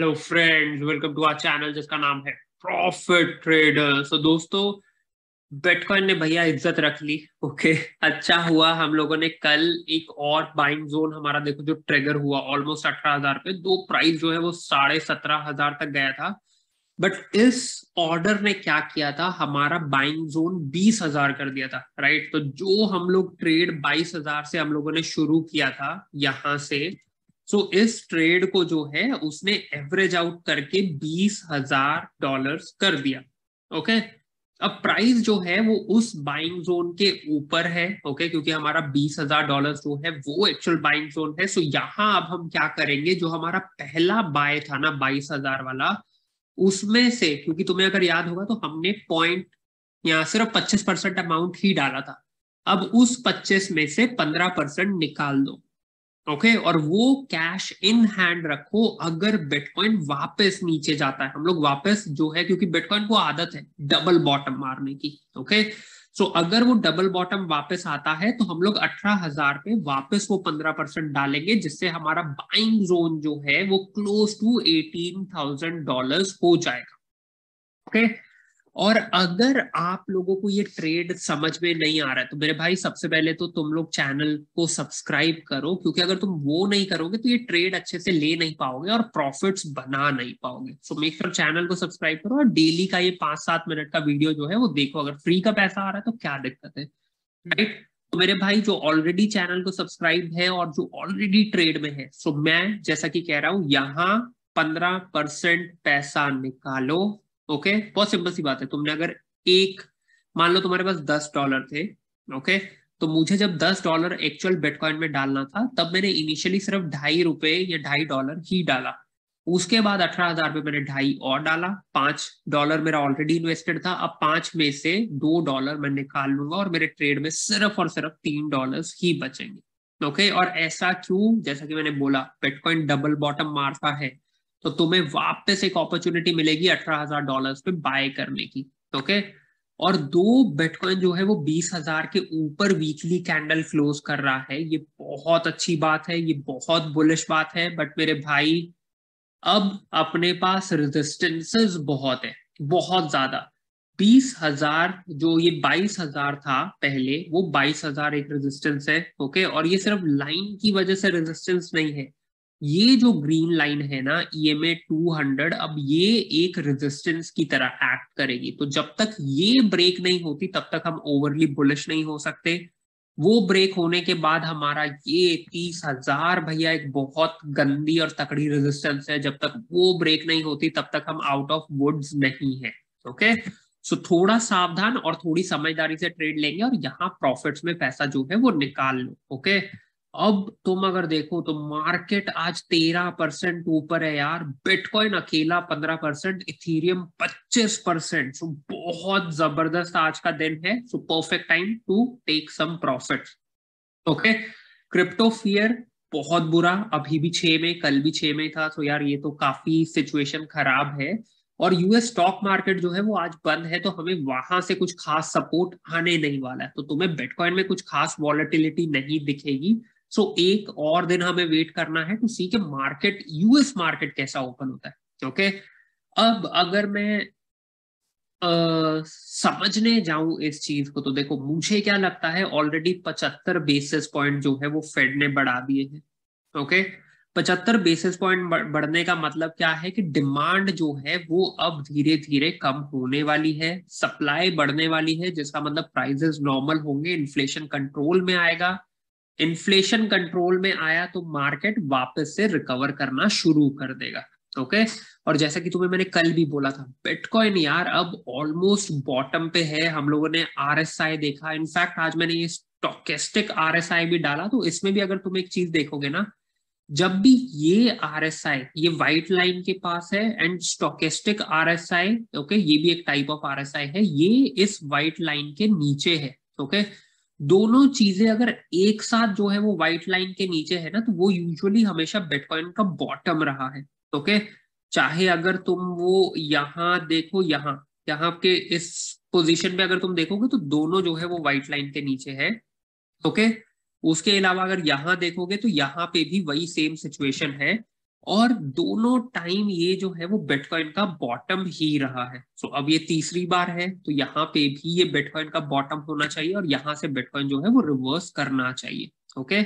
Hello friends welcome to our channel जिसका नाम है प्रॉफिट ट्रेडर सो दोस्तों बिटकॉइन ने भैया इज्जत रख ली ओके okay? अच्छा हुआ हम लोगों ने कल एक और बाइंग जोन हमारा देखो जो ट्रिगर हुआ ऑलमोस्ट अठारह हजार पे दो प्राइस जो है वो साढ़े सत्रह हजार तक गया था बट इस ऑर्डर ने क्या किया था हमारा बाइंग जोन बीस हजार कर दिया था राइट तो जो हम लोग ट्रेड बाईस हजार से हम लोगों ने शुरू किया था यहां से सो so, इस ट्रेड को जो है उसने एवरेज आउट करके बीस हजार डॉलर कर दिया ओके okay? अब प्राइस जो है वो उस बाइंग जोन के ऊपर है ओके okay? क्योंकि हमारा बीस हजार डॉलर जो है वो एक्चुअल बाइंग जोन है सो so यहां अब हम क्या करेंगे जो हमारा पहला बाय था ना बाईस हजार वाला उसमें से क्योंकि तुम्हें अगर याद होगा तो हमने पॉइंट यहाँ सिर्फ पच्चीस परसेंट अमाउंट ही डाला था अब उस पच्चीस में से पंद्रह परसेंट निकाल दो ओके और वो कैश इन हैंड रखो अगर बिटकॉइन वापस नीचे जाता है हम लोग वापस जो है क्योंकि बिटकॉइन को आदत है डबल बॉटम मारने की ओके सो अगर वो डबल बॉटम वापस आता है तो हम लोग अठारह हजार पे वापस वो पंद्रह परसेंट डालेंगे जिससे हमारा बाइंग जोन जो है वो close to eighteen thousand dollar हो जाएगा ओके okay? और अगर आप लोगों को ये ट्रेड समझ में नहीं आ रहा है तो मेरे भाई सबसे पहले तो तुम लोग चैनल को सब्सक्राइब करो क्योंकि अगर तुम वो नहीं करोगे तो ये ट्रेड अच्छे से ले नहीं पाओगे और प्रॉफिट्स बना नहीं पाओगे सो मेक श्योर चैनल को सब्सक्राइब करो और डेली का ये पांच सात मिनट का वीडियो जो है वो देखो अगर फ्री का पैसा आ रहा है तो क्या दिक्कत है राइट हम्म। तो मेरे भाई जो ऑलरेडी चैनल को सब्सक्राइब है और जो ऑलरेडी ट्रेड में है सो मैं जैसा कि कह रहा हूं यहाँ पंद्रह परसेंट पैसा निकालो ओके बहुत सिंपल सी बात है तुमने अगर एक मान लो तुम्हारे पास दस डॉलर थे ओके तो मुझे जब दस डॉलर एक्चुअल बिटकॉइन में डालना था तब मैंने इनिशियली सिर्फ ढाई रुपए या ढाई डॉलर ही डाला उसके बाद अठारह हजार रुपये मैंने ढाई और डाला पांच डॉलर मेरा ऑलरेडी इन्वेस्टेड था अब पांच में से दो डॉलर मैं निकाल लूंगा और मेरे ट्रेड में सिर्फ और सिर्फ तीन डॉलर ही बचेंगे ओके और ऐसा क्यों जैसा कि मैंने बोला बिटकॉइन डबल बॉटम मारता है तो तुम्हें वापस एक अपॉर्चुनिटी मिलेगी अठारह हजार डॉलर पे बाय करने की ओके और दो बिटकॉइन जो है वो बीस हजार के ऊपर वीकली कैंडल क्लोज कर रहा है ये बहुत अच्छी बात है ये बहुत बुलिश बात है बट मेरे भाई अब अपने पास रेजिस्टेंसेस बहुत है बहुत ज्यादा बीस हजार जो ये बाईस हजार था पहले वो बाईस हजार एक रेजिस्टेंस है ओके और ये सिर्फ लाइन की वजह से रेजिस्टेंस नहीं है ये जो ग्रीन लाइन है ना E M A two hundred अब ये एक रेजिस्टेंस की तरह एक्ट करेगी तो जब तक ये ब्रेक नहीं होती तब तक हम ओवरली बुलिश नहीं हो सकते वो ब्रेक होने के बाद हमारा ये तीस हजार भैया एक बहुत गंदी और तकड़ी रेजिस्टेंस है जब तक वो ब्रेक नहीं होती तब तक हम आउट ऑफ वुड्स नहीं है ओके सो थोड़ा सावधान और थोड़ी समझदारी से ट्रेड लेंगे और यहाँ प्रॉफिट्स में पैसा जो है वो निकाल लो ओके okay? अब तुम अगर देखो तो मार्केट आज तेरह परसेंट ऊपर है यार बिटकॉइन अकेला पंद्रह परसेंट इथीरियम पच्चीस परसेंट सो बहुत जबरदस्त आज का दिन है so perfect time to take some profit okay crypto fear बहुत बुरा अभी भी छह में कल भी छह में था सो यार ये तो काफी सिचुएशन खराब है और यूएस स्टॉक मार्केट जो है वो आज बंद है तो हमें वहां से कुछ खास सपोर्ट आने नहीं वाला है तो तुम्हें बिटकॉइन में कुछ खास वॉलेटिलिटी नहीं दिखेगी सो एक और दिन हमें वेट करना है टू सी के मार्केट यूएस मार्केट कैसा ओपन होता है ओके अब अगर मैं समझने जाऊं इस चीज को तो देखो मुझे क्या लगता है ऑलरेडी पचहत्तर बेसिस पॉइंट जो है वो फेड ने बढ़ा दिए हैं ओके पचहत्तर बेसिस पॉइंट बढ़ने का मतलब क्या है कि डिमांड जो है वो अब धीरे धीरे कम होने वाली है सप्लाई बढ़ने वाली है जिसका मतलब प्राइजेस नॉर्मल होंगे इन्फ्लेशन कंट्रोल में आएगा इन्फ्लेशन कंट्रोल में आया तो मार्केट वापस से रिकवर करना शुरू कर देगा ओके okay? और जैसा कि तुम्हें मैंने कल भी बोला था बिटकॉइन यार अब ऑलमोस्ट बॉटम पे है हम लोगों ने आर देखा इनफैक्ट आज मैंने ये स्टोकेस्टिक आर भी डाला तो इसमें भी अगर तुम एक चीज देखोगे ना जब भी ये आर एस आई ये व्हाइट लाइन के पास है and stochastic R S I okay ये भी एक type of R S I है ये इस व्हाइट लाइन के नीचे है ओके okay? दोनों चीजें अगर एक साथ जो है वो व्हाइट लाइन के नीचे है ना तो वो यूजुअली हमेशा बिटकॉइन का बॉटम रहा है ओके चाहे अगर तुम वो यहां देखो यहां यहाँ के इस पोजीशन पे अगर तुम देखोगे तो दोनों जो है वो व्हाइट लाइन के नीचे है ओके उसके अलावा अगर यहाँ देखोगे तो यहाँ पे भी वही सेम सिचुएशन है और दोनों टाइम ये जो है वो बिटकॉइन का बॉटम ही रहा है सो so, अब ये तीसरी बार है तो यहाँ पे भी ये बिटकॉइन का बॉटम होना चाहिए और यहाँ से बिटकॉइन जो है वो रिवर्स करना चाहिए ओके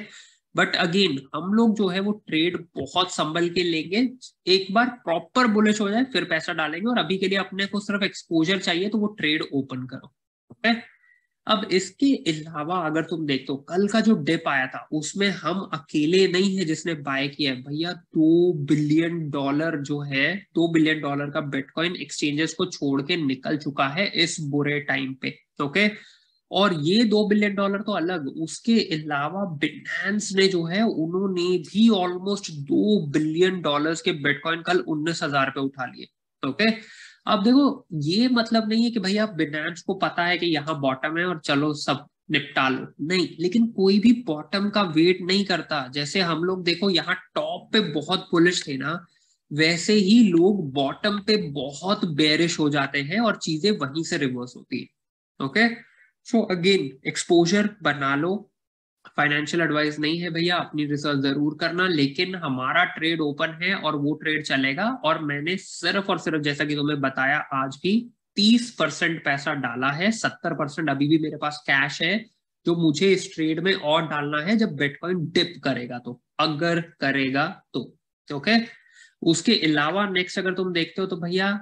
बट अगेन हम लोग जो है वो ट्रेड बहुत संभल के लेंगे एक बार प्रॉपर बुलेट हो जाए फिर पैसा डालेंगे और अभी के लिए अपने को सिर्फ एक्सपोजर चाहिए तो वो ट्रेड ओपन करो ओके okay? अब इसके अलावा अगर तुम देख दो कल का जो डिप आया था उसमें हम अकेले नहीं है जिसने बाय किया है भैया दो बिलियन डॉलर जो है दो बिलियन डॉलर का बिटकॉइन एक्सचेंजेस को छोड़ के निकल चुका है इस बुरे टाइम पे ओके और ये दो बिलियन डॉलर तो अलग उसके अलावा बिटनेंस ने जो है उन्होंने भी ऑलमोस्ट दो बिलियन डॉलर्स के बिटकॉइन कल उन्नीस हजार पे उठा लिए ओके तो अब देखो ये मतलब नहीं है कि भाई आप बिनांस को पता है कि यहाँ बॉटम है और चलो सब निपटा लो नहीं लेकिन कोई भी बॉटम का वेट नहीं करता जैसे हम लोग देखो यहाँ टॉप पे बहुत पुलिस थे ना वैसे ही लोग बॉटम पे बहुत बेरिश हो जाते हैं और चीजें वहीं से रिवर्स होती है ओके सो अगेन एक्सपोजर बना लो फाइनेंशियल एडवाइस नहीं है भैया अपनी रिसर्च जरूर करना लेकिन हमारा ट्रेड ओपन है और वो ट्रेड चलेगा और मैंने सिर्फ और सिर्फ जैसा कि तुम्हें बताया आज भी तीस परसेंट पैसा डाला है सत्तर परसेंट अभी भी मेरे पास कैश है जो मुझे इस ट्रेड में और डालना है जब बिटकॉइन डिप करेगा तो अगर करेगा तो ओके उसके अलावा नेक्स्ट अगर तुम देखते हो तो भैया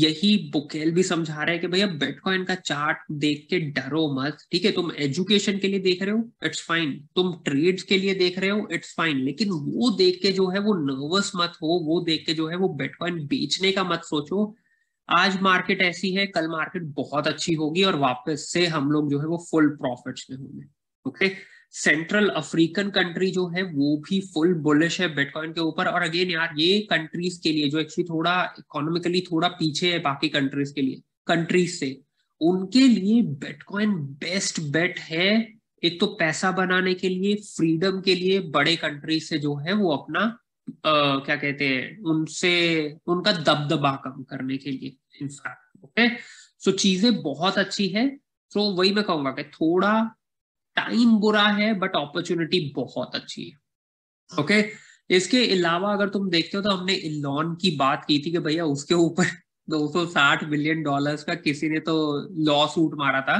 यही बुकेल भी समझा रहा है कि भैया बिटकॉइन का चार्ट देख के डरो मत ठीक है तुम एजुकेशन के लिए देख रहे हो इट्स फाइन तुम ट्रेड्स के लिए देख रहे हो इट्स फाइन लेकिन वो देख के जो है वो नर्वस मत हो वो देख के जो है वो बिटकॉइन बेचने का मत सोचो आज मार्केट ऐसी है कल मार्केट बहुत अच्छी होगी और वापस से हम लोग जो है वो फुल प्रॉफिट में होंगे ओके सेंट्रल अफ्रीकन कंट्री जो है वो भी फुल बुलिश है बिटकॉइन के ऊपर और अगेन यार ये कंट्रीज के लिए जो एक्चुअली थोड़ा इकोनॉमिकली थोड़ा पीछे है बाकी कंट्रीज के लिए कंट्रीज से उनके लिए बिटकॉइन बेस्ट बेट है एक तो पैसा बनाने के लिए फ्रीडम के लिए बड़े कंट्रीज से जो है वो अपना आ, क्या कहते हैं उनसे उनका दबदबा कम करने के लिए इनफैक्ट ओके सो चीजें बहुत अच्छी है सो so, वही मैं कहूंगा कि थोड़ा टाइम बुरा है बट अपॉर्चुनिटी बहुत अच्छी है ओके okay? इसके अलावा अगर तुम देखते हो तो हमने इलॉन की बात की थी कि भैया उसके ऊपर 260 बिलियन डॉलर्स का किसी ने तो लॉ सूट मारा था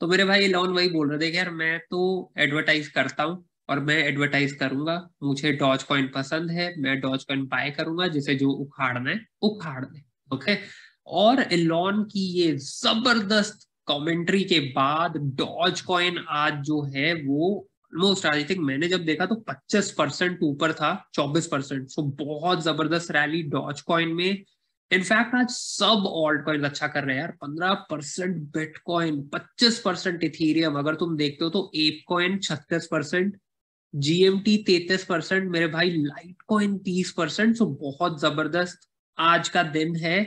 तो मेरे भाई इलॉन वही बोल रहे थे कि यार मैं तो एडवर्टाइज करता हूँ और मैं एडवर्टाइज करूंगा मुझे डॉज कॉइन पसंद है मैं डॉज कॉइन बाय करूंगा जिसे जो उखाड़ना है उखाड़ दे ओके और इलॉन की ये जबरदस्त कमेंट्री के बाद डॉज कॉइन आज जो है वो ऑलमोस्ट आई थिंक मैंने जब देखा तो 25 परसेंट ऊपर था 24 परसेंट सो बहुत जबरदस्त रैली डॉज कॉइन में इनफैक्ट आज सब ऑल्ट कॉइन अच्छा कर रहे हैं यार 15 परसेंट बिटकॉइन 25 परसेंट इथीरियम अगर तुम देखते हो तो एप कॉइन छत्तीस परसेंट जीएमटी तैतीस परसेंट मेरे भाई लाइट कॉइन तीस परसेंट सो बहुत जबरदस्त आज का दिन है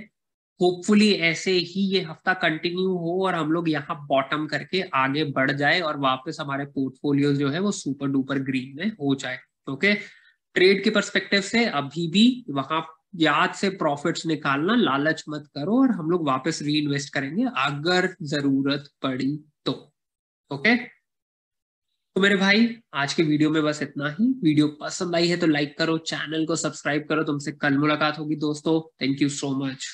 होपफुली ऐसे ही ये हफ्ता कंटिन्यू हो और हम लोग यहाँ बॉटम करके आगे बढ़ जाए और वापस हमारे पोर्टफोलियो जो है वो सुपर डुपर ग्रीन में हो जाए ओके ट्रेड के परस्पेक्टिव से अभी भी वहां याद से प्रॉफिट्स निकालना लालच मत करो और हम लोग वापस री इन्वेस्ट करेंगे अगर जरूरत पड़ी तो ओके तो मेरे भाई आज के वीडियो में बस इतना ही वीडियो पसंद आई है तो लाइक करो चैनल को सब्सक्राइब करो तुमसे कल मुलाकात होगी दोस्तों थैंक यू सो मच